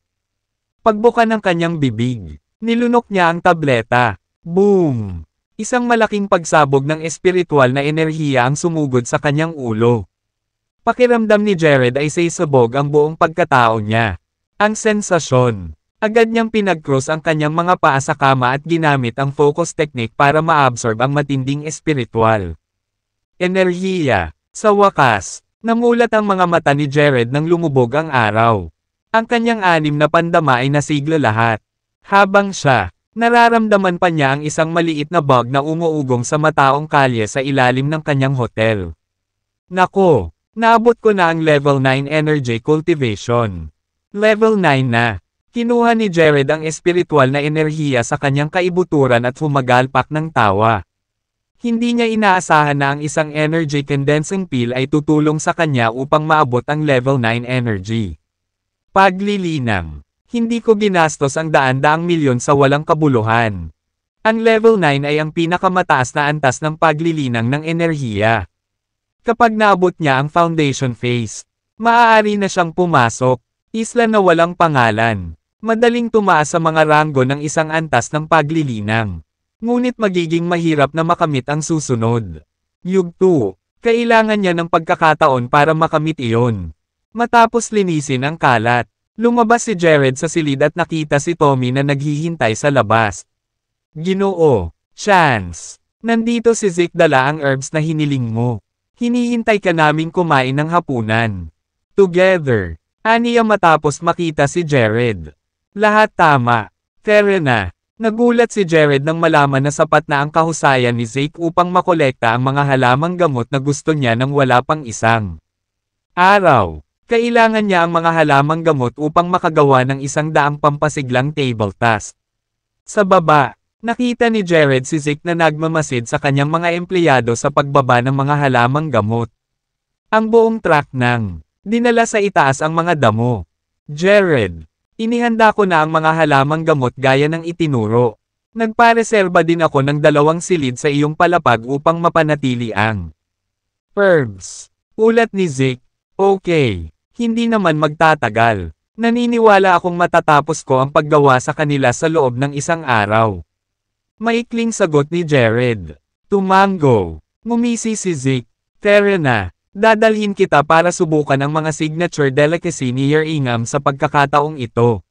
Pagbuka ng kanyang bibig, nilunok niya ang tableta. Boom! Isang malaking pagsabog ng espiritual na enerhiya ang sumugod sa kanyang ulo. Pakiramdam ni Jared ay sisabog ang buong pagkatao niya. Ang sensasyon. Agad niyang pinagcross ang kanyang mga paa sa kama at ginamit ang focus technique para maabsorb ang matinding espiritual. Enerhiya. Sa wakas, namulat ang mga mata ni Jared nang lumubog ang araw. Ang kanyang anim na pandama ay nasigla lahat. Habang siya, nararamdaman pa niya ang isang maliit na bug na umuugong sa mataong kalye sa ilalim ng kanyang hotel. Nako, naabot ko na ang level 9 energy cultivation. Level 9 na. Kinuha ni Jared ang espiritual na enerhiya sa kanyang kaibuturan at humagalpak ng tawa. Hindi niya inaasahan na ang isang energy condensing pill ay tutulong sa kanya upang maabot ang level 9 energy. Paglilinang. Hindi ko ginastos ang daan-daang milyon sa walang kabuluhan. Ang level 9 ay ang pinakamataas na antas ng paglilinang ng enerhiya. Kapag naabot niya ang foundation phase, maaari na siyang pumasok Isla na walang pangalan. Madaling tumaas sa mga ranggo ng isang antas ng paglilinang. Ngunit magiging mahirap na makamit ang susunod. Yugto. Kailangan niya ng pagkakataon para makamit iyon. Matapos linisin ang kalat, lumabas si Jared sa silid at nakita si Tommy na naghihintay sa labas. Ginoo. Chance. Nandito si Zeke dala ang herbs na hiniling mo. Hinihintay ka naming kumain ng hapunan. Together. Aniya matapos makita si Jared. Lahat tama. Tere na. Nagulat si Jared nang malaman na sapat na ang kahusayan ni Zeke upang makolekta ang mga halamang gamot na gusto niya nang wala pang isang araw. Kailangan niya ang mga halamang gamot upang makagawa ng isang daang pampasiglang table task. Sa baba, nakita ni Jared si Zeke na nagmamasid sa kanyang mga empleyado sa pagbaba ng mga halamang gamot. Ang buong track ng Dinala sa itaas ang mga damo. Jared. Inihanda ko na ang mga halamang gamot gaya ng itinuro. Nagpareserba din ako ng dalawang silid sa iyong palapag upang mapanatili ang Herbs. Ulat ni Zeke. Okay. Hindi naman magtatagal. Naniniwala akong matatapos ko ang paggawa sa kanila sa loob ng isang araw. Maikling sagot ni Jared. Tumango. Ngumisi si Zeke. Tara na. Dadalhin kita para subukan ang mga signature delicacy ni Yer Ingham sa pagkakataong ito.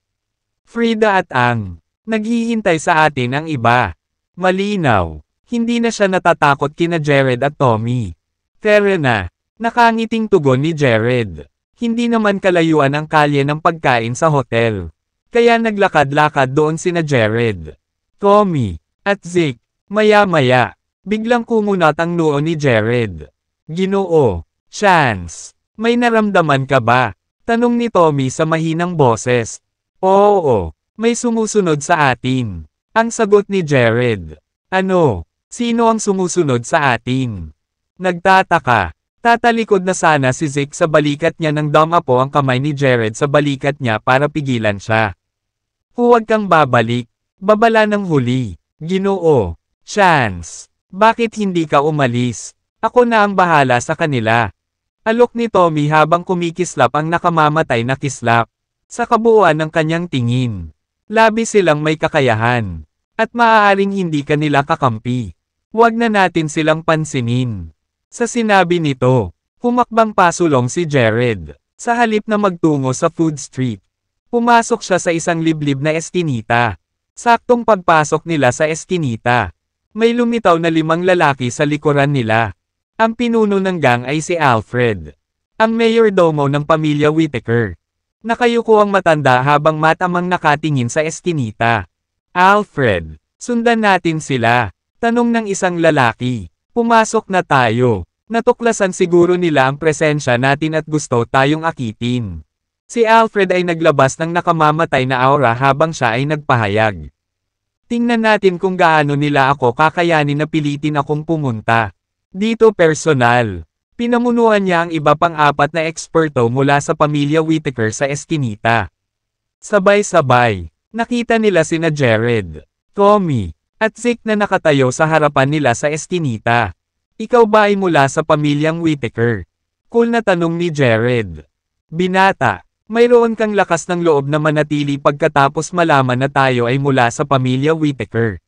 Frida at Ang. Naghihintay sa atin ang iba. Malinaw. Hindi na siya natatakot kina Jared at Tommy. Tara na. Nakangiting tugon ni Jared. Hindi naman kalayuan ang kalye ng pagkain sa hotel. Kaya naglakad-lakad doon sina Jared. Tommy. At Zeke. Maya-maya. Biglang kumunat ang noo ni Jared. Ginoo. Chance, may naramdaman ka ba? Tanong ni Tommy sa mahinang boses. Oo, may sumusunod sa atin. Ang sagot ni Jared. Ano? Sino ang sumusunod sa atin? Nagtataka. Tatalikod na sana si Zeke sa balikat niya nang damapo ang kamay ni Jared sa balikat niya para pigilan siya. Huwag kang babalik. Babala ng huli. Ginoo. Chance. Bakit hindi ka umalis? Ako na ang bahala sa kanila. Alok ni Tommy habang kumikislap ang nakamamatay na kislap. Sa kabuuan ng kanyang tingin. Labis silang may kakayahan. At maaaring hindi kanila kakampi. Huwag na natin silang pansinin. Sa sinabi nito, humakbang pasulong si Jared. Sa halip na magtungo sa Food Street. Pumasok siya sa isang liblib na eskinita. Saktong pagpasok nila sa eskinita. May lumitaw na limang lalaki sa likuran nila. Ang pinuno ng gang ay si Alfred. Ang mayordomo ng pamilya Whitaker. Nakayuko ang matanda habang matamang nakatingin sa eskinita. Alfred, sundan natin sila. Tanong ng isang lalaki. Pumasok na tayo. Natuklasan siguro nila ang presensya natin at gusto tayong akitin. Si Alfred ay naglabas ng nakamamatay na aura habang siya ay nagpahayag. Tingnan natin kung gaano nila ako kakayanin na pilitin akong pumunta. Dito personal. Pinamunuan niya ang iba pang apat na eksperto mula sa pamilya Whitaker sa Eskinita. Sabay-sabay, nakita nila sina Jared, Tommy, at Zeke na nakatayo sa harapan nila sa Eskinita. Ikaw ba ay mula sa pamilyang Whitaker? Cool na tanong ni Jared. Binata, mayroon kang lakas ng loob na manatili pagkatapos malaman na tayo ay mula sa pamilya Whitaker.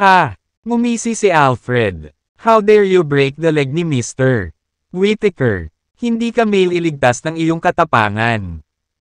Ha! Ngumisi si Alfred. How dare you break the leg ni Mr. Whitaker? Hindi ka mail iligtas ng iyong katapangan.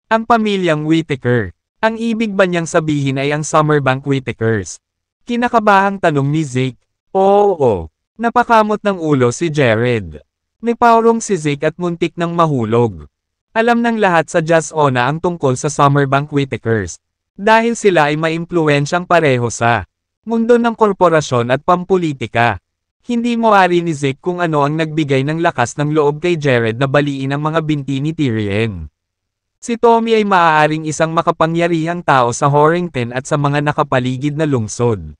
Ang pamilyang Whitaker. Ang ibig ba niyang sabihin ay ang Summerbank Whitakers? Kinakabahang tanong ni Zeke. Oo, oo. Napakamot ng ulo si Jared. Nipaurong si Zeke at muntik ng mahulog. Alam ng lahat sa Jazz Ona ang tungkol sa Summerbank Whitakers. Dahil sila ay maimpluensyang pareho sa mundo ng korporasyon at pampulitika. Hindi mo ari kung ano ang nagbigay ng lakas ng loob kay Jared na baliin ang mga binti ni Tyrion. Si Tommy ay maaaring isang makapangyarihang tao sa Horrington at sa mga nakapaligid na lungsod.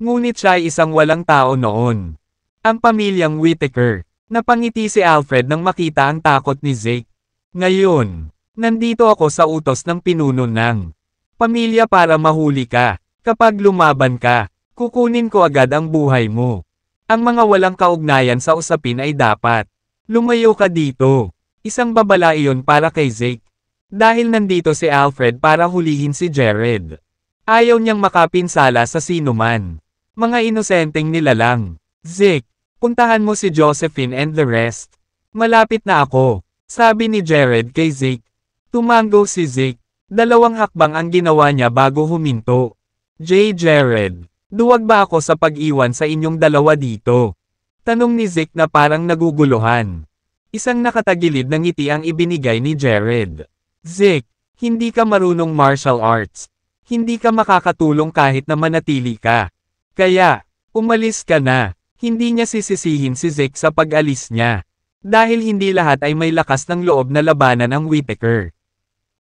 Ngunit siya ay isang walang tao noon. Ang pamilyang Whitaker. Napangiti si Alfred nang makita ang takot ni Zeke. Ngayon, nandito ako sa utos ng pinuno ng pamilya para mahuli ka. Kapag lumaban ka, kukunin ko agad ang buhay mo. Ang mga walang kaugnayan sa usapin ay dapat. Lumayo ka dito. Isang babala iyon para kay Zeke. Dahil nandito si Alfred para hulihin si Jared. Ayaw niyang makapinsala sa sinuman. Mga inosenteng nila lang. Zeke, puntahan mo si Josephine and the rest. Malapit na ako. Sabi ni Jared kay Zeke. Tumango si Zeke. Dalawang hakbang ang ginawa niya bago huminto. J. Jared, Duwag ba ako sa pag-iwan sa inyong dalawa dito? Tanong ni Zeke na parang naguguluhan. Isang nakatagilid ng ngiti ang ibinigay ni Jared. Zeke, hindi ka marunong martial arts. Hindi ka makakatulong kahit na manatili ka. Kaya, umalis ka na. Hindi niya sisisihin si Zeke sa pag-alis niya. Dahil hindi lahat ay may lakas ng loob na labanan ang Whittaker.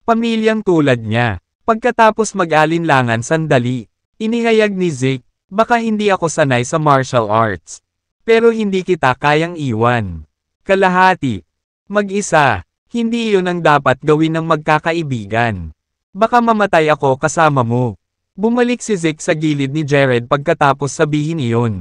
Pamilyang tulad niya. Pagkatapos mag-alinlangan sandali, Inihayag ni Zeke, baka hindi ako sanay sa martial arts. Pero hindi kita kayang iwan. Kalahati. Mag-isa, hindi iyon ang dapat gawin ng magkakaibigan. Baka mamatay ako kasama mo. Bumalik si Zeke sa gilid ni Jared pagkatapos sabihin iyon.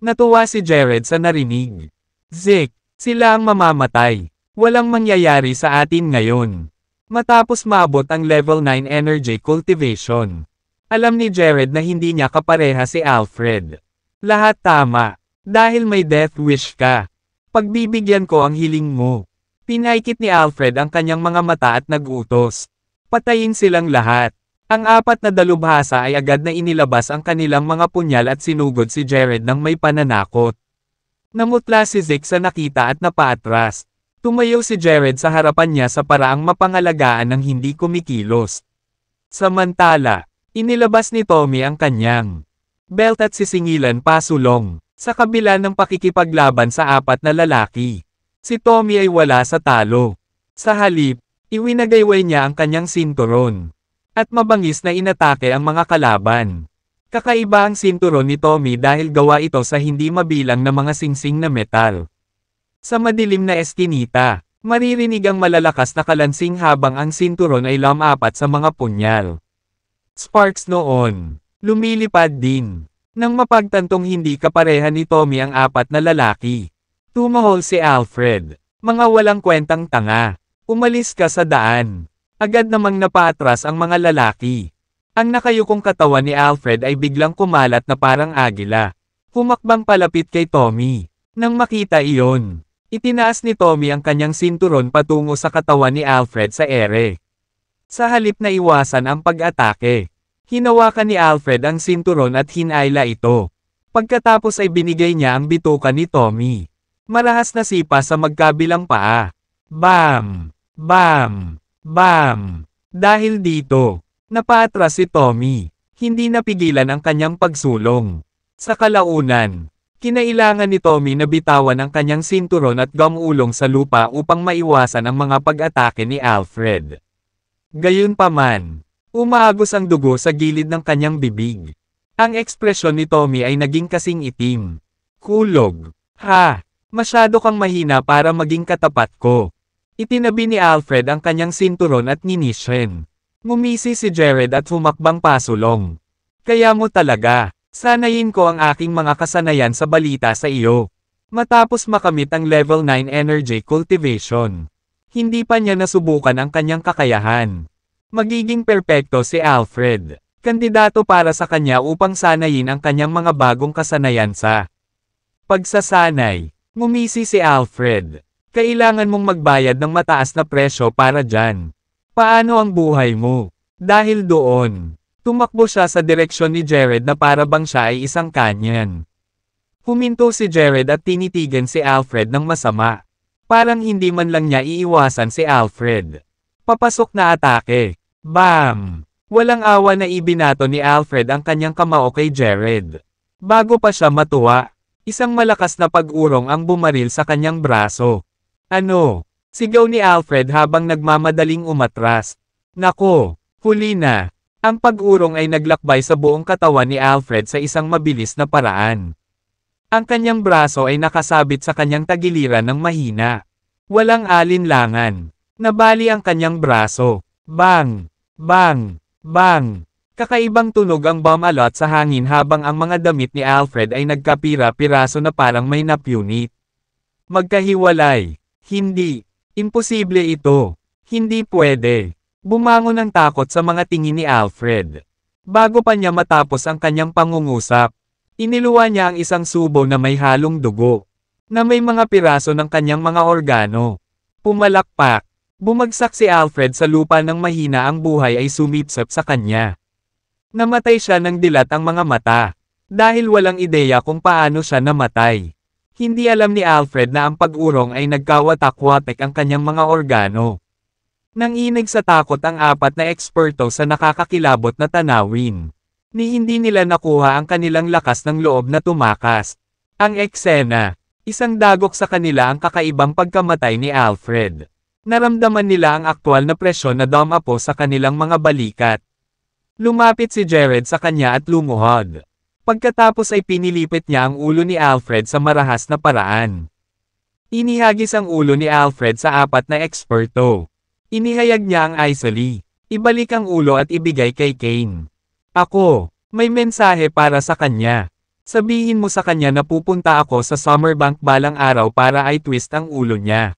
Natuwa si Jared sa narinig. Zeke, sila ang mamamatay. Walang mangyayari sa atin ngayon. Matapos maabot ang level 9 energy cultivation. Alam ni Jared na hindi niya kapareha si Alfred. Lahat tama. Dahil may death wish ka. Pagbibigyan ko ang hiling mo. Pinaikit ni Alfred ang kanyang mga mata at nagutos. Patayin silang lahat. Ang apat na dalubhasa ay agad na inilabas ang kanilang mga punyal at sinugod si Jared ng may pananakot. Namutla si Zeke sa nakita at napaatras. Tumayo si Jared sa harapan niya sa paraang mapangalagaan ng hindi kumikilos. Samantala, Inilabas ni Tommy ang kanyang belt at sisingilan pasulong sa kabila ng pakikipaglaban sa apat na lalaki. Si Tommy ay wala sa talo. Sa halip, iwinagayway niya ang kanyang sinturon at mabangis na inatake ang mga kalaban. Kakaiba ang sinturon ni Tommy dahil gawa ito sa hindi mabilang na mga singsing na metal. Sa madilim na eskinita, maririnig ang malalakas na kalansing habang ang sinturon ay lamapat sa mga punyal. Sparks noon. Lumilipad din. Nang mapagtantong hindi kapareha ni Tommy ang apat na lalaki. Tumahol si Alfred. Mga walang kwentang tanga. Umalis ka sa daan. Agad namang napatras ang mga lalaki. Ang nakayukong katawan ni Alfred ay biglang kumalat na parang agila. Humakbang palapit kay Tommy. Nang makita iyon, itinaas ni Tommy ang kanyang sinturon patungo sa katawan ni Alfred sa ere. Sa halip na iwasan ang pag-atake, hinawakan ni Alfred ang sinturon at hinayla ito. Pagkatapos ay binigay niya ang bituka ni Tommy. Marahas na sipa sa magkabilang paa. Bam! Bam! Bam! Dahil dito, napaatras si Tommy. Hindi napigilan ang kanyang pagsulong. Sa kalaunan, Kinailangan ni Tommy na bitawan ang kanyang sinturon at gamulong sa lupa upang maiwasan ang mga pag-atake ni Alfred. Gayunpaman, umaagos ang dugo sa gilid ng kanyang bibig. Ang ekspresyon ni Tommy ay naging kasing itim. Kulog. Ha! Masyado kang mahina para maging katapat ko. Itinabi ni Alfred ang kanyang sinturon at ninisyen. Ngumisi si Jared at humakbang pasulong. Kaya mo talaga, sanayin ko ang aking mga kasanayan sa balita sa iyo. Matapos makamit ang level 9 energy cultivation. Hindi pa niya nasubukan ang kanyang kakayahan. Magiging perpekto si Alfred. Kandidato para sa kanya upang sanayin ang kanyang mga bagong kasanayan sa pagsasanay. Ngumisi si Alfred. Kailangan mong magbayad ng mataas na presyo para dyan. Paano ang buhay mo? Dahil doon, tumakbo siya sa direksyon ni Jared na para bang siya ay isang kanyan. Huminto si Jared at tinitigan si Alfred ng masama. Parang hindi man lang niya iiwasan si Alfred. Papasok na atake. Bam! Walang awa na ibinato ni Alfred ang kanyang kamao kay Jared. Bago pa siya matuwa, isang malakas na pag-urong ang bumaril sa kanyang braso. Ano? Sigaw ni Alfred habang nagmamadaling umatras. Nako! Huli na! Ang pag-urong ay naglakbay sa buong katawan ni Alfred sa isang mabilis na paraan. Ang kanyang braso ay nakasabit sa kanyang tagiliran ng mahina. Walang alinlangan. Nabali ang kanyang braso. Bang! Bang! Bang! Kakaibang tunog ang bomb alot sa hangin habang ang mga damit ni Alfred ay nagkapira-piraso na parang may nap unit. Magkahiwalay. Hindi. Imposible ito. Hindi pwede. Bumangon ang takot sa mga tingin ni Alfred. Bago pa niya matapos ang kanyang pangungusap, Iniluwa niya ang isang subo na may halong dugo. Na may mga piraso ng kanyang mga organo. Pumalakpak. Bumagsak si Alfred sa lupa ng mahina ang buhay ay sumipsap sa kanya. Namatay siya ng dilat ang mga mata. Dahil walang ideya kung paano siya namatay. Hindi alam ni Alfred na ang pag-urong ay nagkawatak-watek ang kanyang mga organo. Nanginig sa takot ang apat na eksperto sa nakakakilabot na tanawin ni hindi nila nakuha ang kanilang lakas ng loob na tumakas. Ang eksena, isang dagok sa kanila ang kakaibang pagkamatay ni Alfred. Naramdaman nila ang aktwal na presyon na dumapo sa kanilang mga balikat. Lumapit si Jared sa kanya at lumuhod. Pagkatapos ay pinilipit niya ang ulo ni Alfred sa marahas na paraan. Inihagis ang ulo ni Alfred sa apat na eksperto. Inihayag niya ang Isley. Ibalik ang ulo at ibigay kay Kane. Ako, may mensahe para sa kanya. Sabihin mo sa kanya na pupunta ako sa Summerbank balang araw para ay twist ang ulo niya.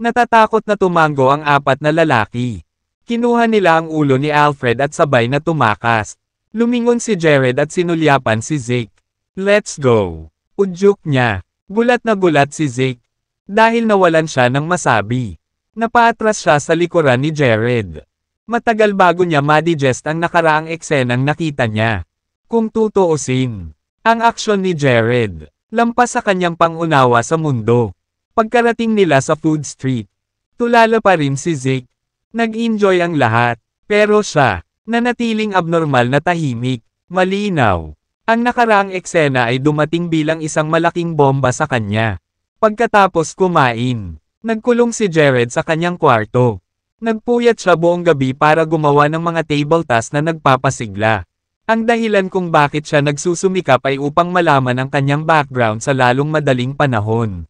Natatakot na tumango ang apat na lalaki. Kinuha nila ang ulo ni Alfred at sabay na tumakas. Lumingon si Jared at sinulyapan si Zeke. Let's go! Udyok niya. Gulat na gulat si Zeke. Dahil nawalan siya ng masabi. Napaatras siya sa likuran ni Jared. Matagal bago niya madigest ang nakaraang eksenang nakita niya. Kung tutuusin, ang aksyon ni Jared, lampas sa kanyang pangunawa sa mundo. Pagkarating nila sa Food Street, tulala pa rin si Zeke. Nag-enjoy ang lahat, pero siya, nanatiling abnormal na tahimik, malinaw. Ang nakaraang eksena ay dumating bilang isang malaking bomba sa kanya. Pagkatapos kumain, nagkulong si Jared sa kanyang kwarto. Nagpuyat siya buong gabi para gumawa ng mga table tas na nagpapasigla. Ang dahilan kung bakit siya nagsusumikap ay upang malaman ang kanyang background sa lalong madaling panahon.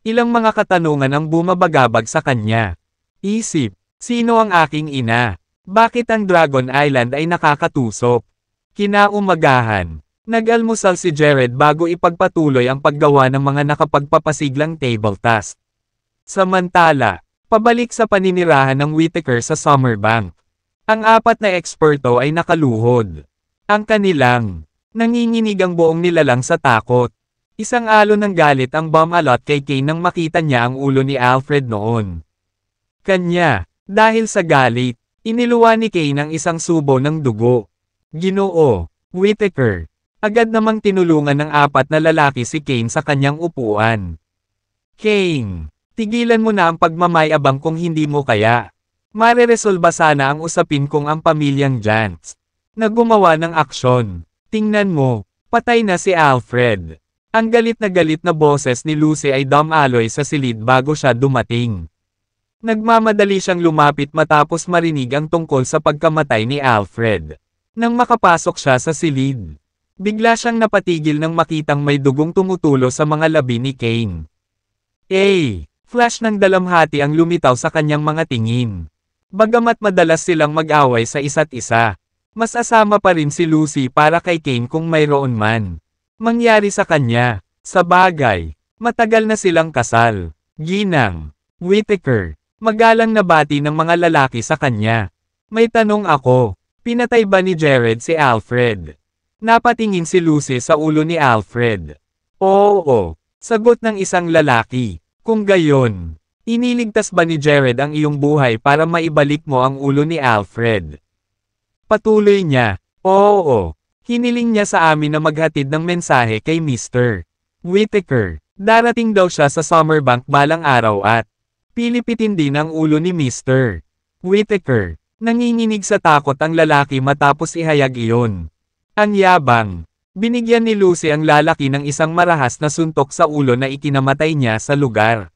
Ilang mga katanungan ang bumabagabag sa kanya. Isip, sino ang aking ina? Bakit ang Dragon Island ay nakakatusok? Kinaumagahan, Nag-almusal si Jared bago ipagpatuloy ang paggawa ng mga nakapagpapasiglang table task. Samantala, Pabalik sa paninirahan ng Whittaker sa Summerbank. Ang apat na eksperto ay nakaluhod. Ang kanilang, nanginginig ang buong nilalang sa takot. Isang alon ng galit ang bumalot kay Kane nang makita niya ang ulo ni Alfred noon. Kanya, dahil sa galit, iniluwa ni Kane ang isang subo ng dugo. Ginoo, Whittaker. Agad namang tinulungan ng apat na lalaki si Kane sa kanyang upuan. Kane, Tigilan mo na ang pagmamayabang kung hindi mo kaya. Mareresolba sana ang usapin kung ang pamilyang Jantz na gumawa ng aksyon. Tingnan mo, patay na si Alfred. Ang galit na galit na boses ni Lucy ay damaloy sa silid bago siya dumating. Nagmamadali siyang lumapit matapos marinig ang tungkol sa pagkamatay ni Alfred. Nang makapasok siya sa silid, bigla siyang napatigil nang makitang may dugong tumutulo sa mga labi ni Kane. Hey! Flash ng dalamhati ang lumitaw sa kanyang mga tingin. Bagamat madalas silang mag-away sa isa't isa, mas asama pa rin si Lucy para kay Kane kung mayroon man. Mangyari sa kanya, sa bagay, matagal na silang kasal. Ginang, Whitaker, magalang na bati ng mga lalaki sa kanya. May tanong ako, pinatay ba ni Jared si Alfred? Napatingin si Lucy sa ulo ni Alfred. Oo, sagot ng isang lalaki. Kung gayon, iniligtas ba ni Jared ang iyong buhay para maibalik mo ang ulo ni Alfred? Patuloy niya, oo, hiniling niya sa amin na maghatid ng mensahe kay Mr. Whitaker. Darating daw siya sa Summerbank balang araw at pilipitin din ang ulo ni Mr. Whitaker. Nanginginig sa takot ang lalaki matapos ihayag iyon. Ang yabang, Binigyan ni Lucy ang lalaki ng isang marahas na suntok sa ulo na ikinamatay niya sa lugar.